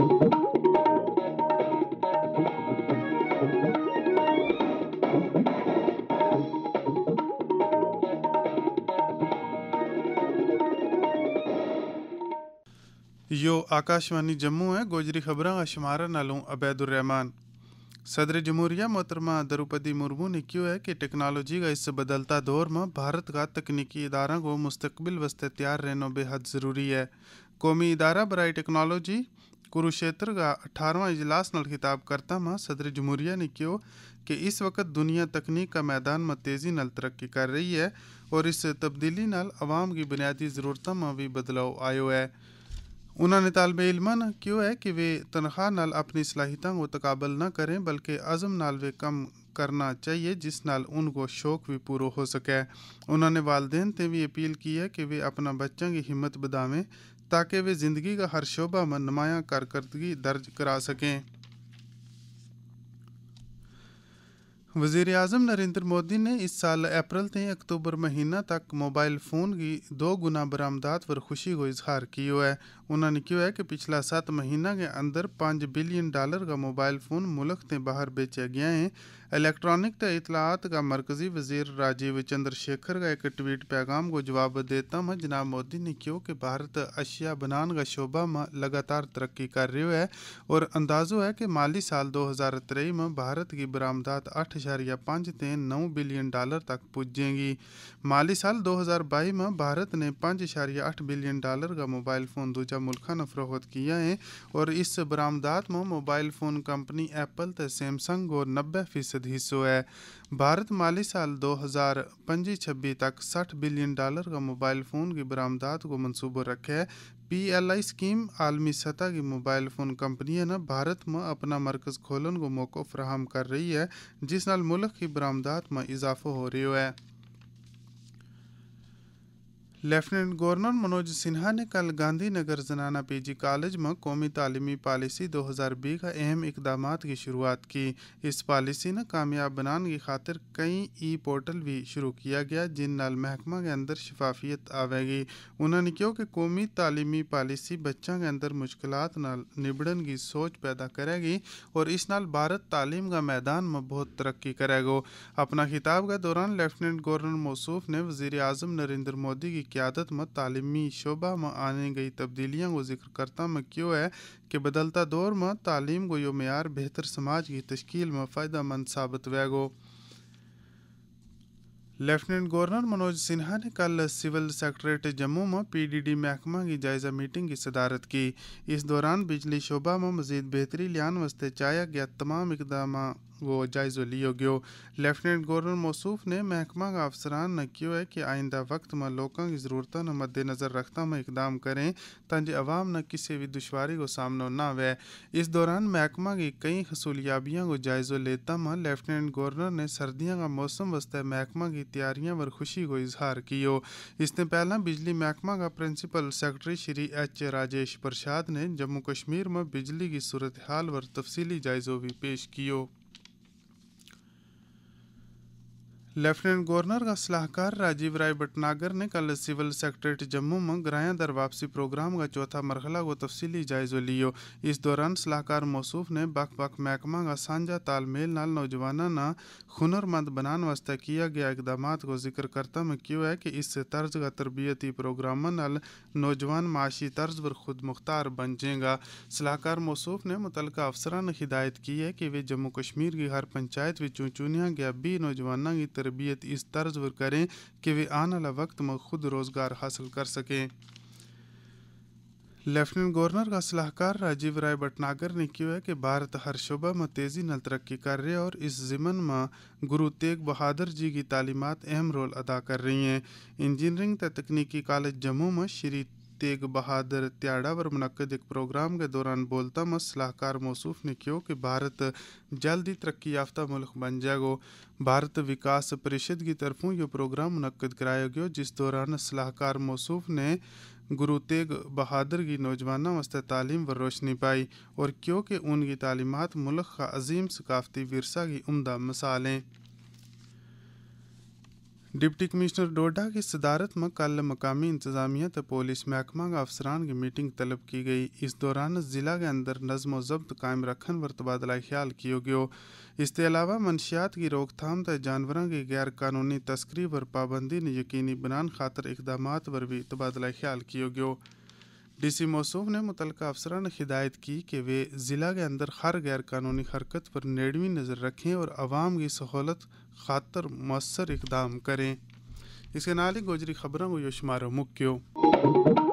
यो आकाशवाणी जम्मू है गोजरी खबर अशमारा नालों अबैदुलरहमान सदर जमहूरिया मोहतरमा द्रौपदी मुर्मू ने क्यों है कि टेक्नोलॉजी का इस बदलता दौर में भारत का तकनीकी इदारा को मुस्तबिल वस्ते तैयार रहना बेहद ज़रूरी है कौमी इदारा बरए टेक्नोलॉजी कुरुक्षेत्र का अठारहवां इजलास न खिताब करता माँ सदर जमहूरिया ने कहो कि इस वक्त दुनिया तकनीक का मैदान में तेज़ी नल तरक्की कर रही है और इस तब्दीली नल आवाम की बुनियादी जरूरतों में भी बदलाव आयो है उन्होंने तालब इलमा ने कहो है कि वे तनख्वाह नाल अपनी सलाहितों को तकबल न करें बल्कि अज़म नाल वे कम करना चाहिए जिस नाल उनको शौक भी पूरा हो सके उन्होंने वालदेन से भी अपील की है कि वे अपना बच्चों की हिम्मत बधावें ताकि वे ज़िंदगी का हर शोभा में नुमाया कारकर्दगी दर्ज करा सकें वजीर अजम नरेंद्र मोदी ने इस साल अप्रैल से अक्टूबर महीना तक मोबाइल फ़ोन की दो गुना बरामदात पर खुशी को इजहार किया है उन्होंने कहा है कि पिछला सात महीना के अंदर पाँच बिलियन डॉलर का मोबाइल फ़ोन मुल्क से बाहर बेचा गया है इलेक्ट्रॉनिक तो इतलात का मरकजी वजीर राजीव चंद्रशेखर का एक ट्वीट पैगाम को जवाब देता हूँ जनाब मोदी ने क्यों कि भारत अशिया बनान का शोभा में लगातार तरक्की कर रही है और अंदाजो है कि माली साल दो हज़ार तेई में भारत की बरामदात अठ इशारिया पाँच से नौ बिलियन डॉलर तक पुजेंगी माली साल दो हज़ार बई में भारत ने पाँच इशारिया अठ बिलियन डॉलर का मोबाइल फ़ोन दूजा मुल्क ने फरोहत किया है और इस बरामदात में मोबाइल फ़ोन कंपनी एप्पल तो सैमसंग और नब्बे फीसद हिस्सो है भारत माली साल दो हज़ार 2025 छब्बी तक साठ बिलियन डॉलर का मोबाइल फ़ोन की बरामदात को मनसूबों रखे है पी एल आई स्कीम आलमी सतह की मोबाइल फ़ोन कंपनियां ने भारत में अपना मरकज़ खोलन को मौको फ्राहम कर रही है जिस नाल मुल्क की बरामदात में इजाफा हो रही है लेफ्टिनेंट गवर्नर मनोज सिन्हा ने कल गांधीनगर जनाना पीजी कॉलेज में कौमी तालीमी पॉलिसी 2020 का अहम इकदाम की शुरुआत की इस पॉलिसी ने कामयाब बनाने की खातिर कई ई पोर्टल भी शुरू किया गया जिन नाल महकमा के अंदर शफाफियत आवेगी उन्होंने कहा कि कौमी तालीमी पॉलिसी बच्चों के अंदर मुश्किल निबड़न की सोच पैदा करेगी और इस नाल भारत तालीम का मैदान में बहुत तरक्की करेगा अपना खिताब के दौरान लेफ्टिनेंट गवर्नर मौसूफ ने वजीर अजम नरेंद्र मोदी की क़्यादत में तालीमी शोबा में आने गई तब्दीलियाँ को जिक्र करता में क्यों है कि बदलता दौर में तालीम को यो मैार बेहतर समाज की तश्कील में फ़ायदा मंद साबित वैगो लेफ्टिनेंट गवर्नर मनोज सिन्हा ने कल सिविल सेक्रेटरेट जम्मू में पी डी डी महकमा की जायजा मीटिंग की सदारत की इस दौरान बिजली शोबा में मजीद बेहतरी लियान वास्ते चाया गया तमाम इकदाम वो लियो होगियो लेफ्टिनेंट गवर्नर मौसूफ ने महकमा का अफसरान ने कियो है कि आइंदा वक्त में लोगों की जरूरतों ने मद्देनज़र रखता में इकदाम करें ताकि अवाम न किसी भी दुशारी को सामना ना आवे इस दौरान महकमा की कई खसूलियाबियों को जायज़ो लेता में लेफ्टिनेंट गवर्नर ने सर्दियों का मौसम वास्ते महकमा की तैयारियों पर खुशी को इजहार कियो इसने पहला बिजली महकमा का principal secretary Shri H Rajesh Prasad ने जम्मू कश्मीर में बिजली की सूरत हाल पर तफसीली जायजो भी पेश किया लेफ्टिनेंट गवर्नर का सलाहकार राजीव राय भटनागर ने कल सिविल सेक्रेटरी जम्मू में ग्राया दर वापसी प्रोग्राम का चौथा मरहला को तफसीली जायजो लियो इस दौरान सलाहकार मौसूफ ने बख बख महकमा का साझा तालमेल नाल नौजवानों ना हुनरमंद बनाने वास्ते किया गया इकदाम को जिक्र करता में क्यों है कि इस तर्ज का तरबियती प्रोग्राम नाल नौजवान माशी तर्ज पर खुद मुख्तार बन जाएगा सलाहकार मौसूफ ने मुतल अफसर ने हिदायत की है कि वे जम्मू कश्मीर की हर पंचायत में चुनिया गया बी नौजवानों की तरबियत इस तर्ज पर करें कि वे आने वाला वक्त में खुद रोज़गार हासिल कर सकें लेफ्टिनेंट गवर्नर का सलाहकार राजीव राय भटनागर ने किया है कि भारत हर शुबा में तेज़ी न तरक्की कर रहे और इस ज़िमन में गुरु तेग बहादुर जी की तालीमत अहम रोल अदा कर रही हैं इंजीनियरिंग तकनीकी कॉलेज जम्मू में श्री तेग बहादुर त्याड़ा पर मुनद एक प्रोग्राम के दौरान बोलता मत सलाहकार मौसूफ ने क्यों कि भारत जल्द ही तरक्की याफ्ता मुल्क बन जाएगा भारत विकास परिषद की तरफों यह प्रोग्राम मुनद कराया गया जिस दौरान सलाहकार मौसूफ ने गुरु तेग बहादुर की नौजवानों वास्ते तालीम व रोशनी पाई और क्योंकि उनकी तालीमत मुल्क का अजीम सकाफती वरसा की उमदा मिसालें डिप्टी कमिश्नर डोडा की सदारत में कल मकामी इंतजामिया तो पुलिस महकमा के अफसरान की मीटिंग तलब की गई इस दौरान जिला के अंदर नज्म जब्त कायम रखन व तबादला ख्याल कियो गयो इसके अलावा मनशियात की रोकथाम त जानवरों की गैर कानूनी तस्करी पर पाबंदी ने यकीनी बनान खातर इकदाम पर भी तबादला ख्याल कियो गया डीसी मौसू ने मुतल अफसरान हिदायत की कि वे ज़िला के अंदर हर गैर कानूनी हरकत पर नेड़वी नज़र रखें और आवाम की सहूलत खातर मौसर इकदाम करें इसके नाल ही गोजरी खबरों को यो शुमार मुक्यो